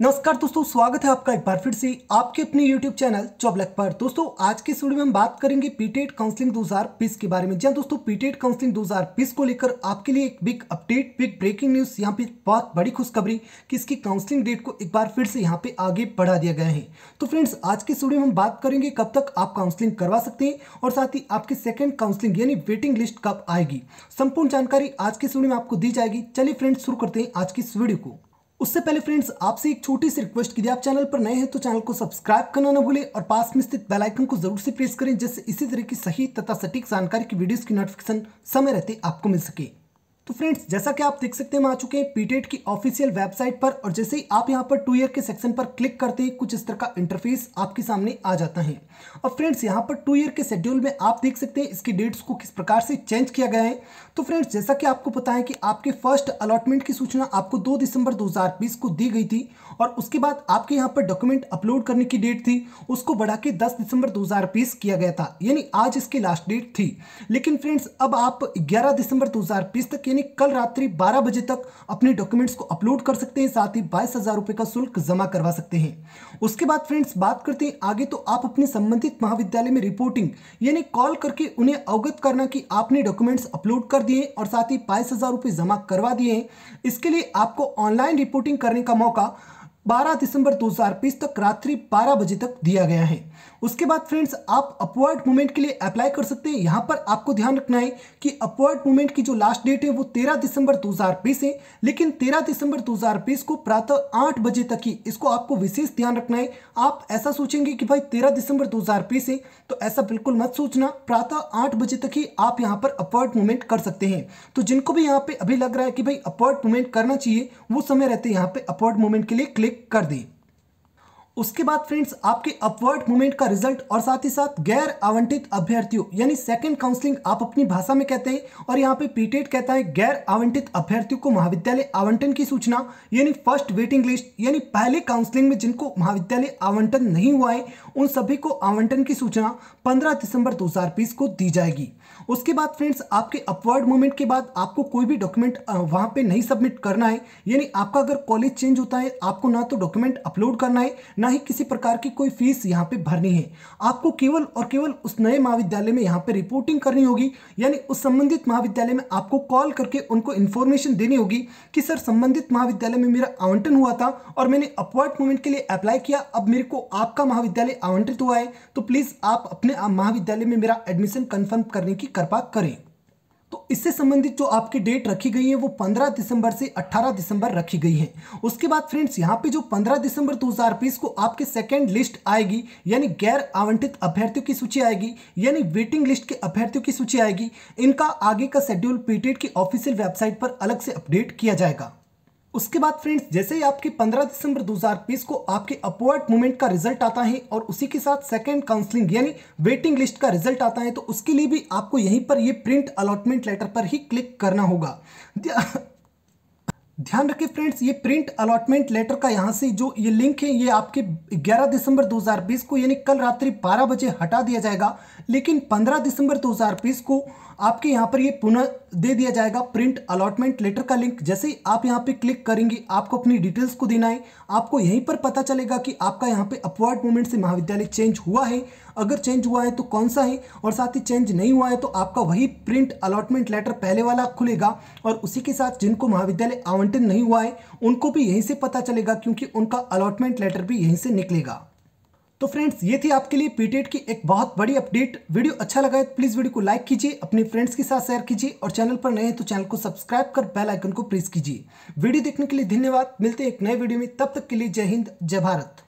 नमस्कार दोस्तों स्वागत है आपका एक बार फिर से आपके अपने YouTube चैनल चौबलक पर दोस्तों आज के स्टूडियो में हम बात करेंगे पीटेट काउंसलिंग 2020 के बारे में जहां दोस्तों पीटेट काउंसलिंग 2020 को लेकर आपके लिए एक big update big breaking news यहां पे बहुत बड़ी खुशखबरी कि इसकी काउंसलिंग डेट को एक बार फिर से यहाँ पे आगे बढ़ा दिया गया है तो फ्रेंड्स आज के स्टूडियो में हम बात करेंगे कब तक आप काउंसलिंग करवा सकते हैं और साथ ही आपकी सेकेंड काउंसलिंग यानी वेटिंग लिस्ट कब आएगी संपूर्ण जानकारी आज के स्टूडियो में आपको दी जाएगी चलिए फ्रेंड्स शुरू करते हैं आज की इस वीडियो को उससे पहले फ्रेंड्स आपसे एक छोटी सी रिक्वेस्ट की आप चैनल पर नए हैं तो चैनल को सब्सक्राइब करना ना भूलें और पास में स्थित बेल आइकन को जरूर से प्रेस करें जिससे इसी तरह की सही तथा सटीक जानकारी की वीडियोस की नोटिफिकेशन समय रहते आपको मिल सके तो फ्रेंड्स जैसा कि आप देख सकते हैं हम आ चुके हैं पीटेट की ऑफिशियल वेबसाइट पर और जैसे ही आप यहाँ पर टू ईयर के सेक्शन पर क्लिक करते ही कुछ इस तरह का इंटरफेस आपके सामने आ जाता है और फ्रेंड्स यहाँ पर टू ईयर के शेड्यूल में आप देख सकते हैं इसकी डेट्स को किस प्रकार से चेंज किया गया है तो फ्रेंड्स जैसा कि आपको पता है कि आपके फर्स्ट अलॉटमेंट की सूचना आपको दो दिसंबर दो को दी गई थी और उसके बाद आपके यहाँ पर डॉक्यूमेंट अपलोड करने की डेट थी उसको बढ़ा के दस दिसंबर दो किया गया था यानी आज इसकी लास्ट डेट थी लेकिन फ्रेंड्स अब आप ग्यारह दिसंबर दो तक यानी कल रात्रि बारह बजे तक अपने डॉक्यूमेंट्स को अपलोड कर सकते हैं साथ ही बाईस हजार रुपए का शुल्क जमा करवा सकते हैं उसके बाद फ्रेंड्स बात करते हैं आगे तो आप अपने संबंधित महाविद्यालय में रिपोर्टिंग यानी कॉल करके उन्हें अवगत करना कि आपने डॉक्यूमेंट्स अपलोड कर दिए और साथ ही बाईस हजार रुपये जमा करवा दिए हैं इसके लिए आपको ऑनलाइन रिपोर्टिंग करने का मौका 12 दिसंबर 2020 तक रात्रि 12 बजे तक दिया गया है उसके बाद फ्रेंड्स आप अपवर्ड मूवमेंट के लिए अप्लाई कर सकते हैं यहाँ पर आपको ध्यान रखना है कि अपवर्ड मूवमेंट की जो लास्ट डेट है वो 13 दिसंबर 2020 है लेकिन 13 दिसंबर 2020 को प्रातः आठ बजे तक ही इसको आपको विशेष ध्यान रखना है आप ऐसा सोचेंगे कि भाई तेरह दिसंबर दो है तो ऐसा बिल्कुल मत सोचना प्रातः आठ बजे तक ही आप यहाँ पर अपवर्ड मूवमेंट कर सकते हैं तो जिनको भी यहाँ पे अभी लग रहा है कि भाई अपवर्ड मूवमेंट करना चाहिए वो समय रहते यहाँ पे अपवर्ड मूवमेंट के लिए क्लिक कर दें उसके बाद फ्रेंड्स आपके अपवर्ड मूवमेंट का रिजल्ट और साथ ही साथ गैर आवंटित अभ्यर्थियों यानी सेकंड काउंसलिंग आप अपनी भाषा में कहते हैं और यहाँ पे पीटेट e कहता है गैर आवंटित अभ्यर्थियों को महाविद्यालय आवंटन की सूचना यानी फर्स्ट वेटिंग लिस्ट यानी पहले काउंसलिंग में जिनको महाविद्यालय आवंटन नहीं हुआ है उन सभी को आवंटन की सूचना पंद्रह दिसंबर दो को दी जाएगी उसके बाद फ्रेंड्स आपके अपवर्ड मूवमेंट के बाद आपको कोई भी डॉक्यूमेंट वहाँ पे नहीं सबमिट करना है यानी आपका अगर कॉलेज चेंज होता है आपको ना तो डॉक्यूमेंट अपलोड करना है ना ही किसी प्रकार की कोई फीस यहाँ पे भरनी है आपको केवल और केवल उस नए महाविद्यालय में यहाँ पे रिपोर्टिंग करनी होगी यानी उस संबंधित महाविद्यालय में आपको कॉल करके उनको इन्फॉर्मेशन देनी होगी कि सर संबंधित महाविद्यालय में मेरा आवंटन हुआ था और मैंने अपवर्ड मूवमेंट के लिए अप्लाई किया अब मेरे को आपका महाविद्यालय आवंटित हुआ है तो प्लीज़ आप अपने महाविद्यालय में मेरा एडमिशन कन्फर्म करने की की कृपा करें तो इससे संबंधित जो आपकी डेट रखी गई है वो 15 दिसंबर से 18 दिसंबर रखी गई है उसके बाद फ्रेंड्स यहाँ पे जो 15 दिसंबर 2020 को आपके सेकंड लिस्ट आएगी यानी गैर आवंटित अभ्यर्थियों की सूची आएगी यानी वेटिंग लिस्ट के अभ्यर्थियों की सूची आएगी इनका आगे का शेड्यूल पीटेड की ऑफिशियल वेबसाइट पर अलग से अपडेट किया जाएगा उसके बाद फ्रेंड्स जैसे ही आपके 15 दिसंबर 2020 को आपके अपवर्ड मूवमेंट का रिजल्ट आता है और उसी के साथ सेकंड काउंसलिंग यानी वेटिंग लिस्ट का रिजल्ट आता है तो उसके लिए भी आपको यहीं पर ये प्रिंट अलॉटमेंट लेटर पर ही क्लिक करना होगा ध्यान रखें फ्रेंड्स ये प्रिंट अलॉटमेंट लेटर का यहाँ से जो ये लिंक है ये आपके 11 दिसंबर 2020 को यानी कल रात्रि 12 बजे हटा दिया जाएगा लेकिन 15 दिसंबर 2020 को आपके यहाँ पर ये पुनः दे दिया जाएगा प्रिंट अलॉटमेंट लेटर का लिंक जैसे ही आप यहाँ पे क्लिक करेंगे आपको अपनी डिटेल्स को देना है आपको यहीं पर पता चलेगा कि आपका यहाँ पे अपवर्ड मूवमेंट से महाविद्यालय चेंज हुआ है अगर चेंज हुआ है तो कौन सा है और साथ ही चेंज नहीं हुआ है तो आपका वही प्रिंट अलॉटमेंट लेटर पहले वाला खुलेगा और उसी के साथ जिनको महाविद्यालय आवंटन नहीं हुआ है उनको भी यहीं से पता चलेगा क्योंकि उनका अलॉटमेंट लेटर भी यहीं से निकलेगा तो फ्रेंड्स ये थी आपके लिए पीटेट e की एक बहुत बड़ी अपडेट वीडियो अच्छा लगा है तो प्लीज़ वीडियो को लाइक कीजिए अपने फ्रेंड्स के साथ शेयर कीजिए और चैनल पर नए हैं तो चैनल को सब्सक्राइब कर बेल आइकन को प्रेस कीजिए वीडियो देखने के लिए धन्यवाद मिलते हैं एक नए वीडियो में तब तक के लिए जय हिंद जय भारत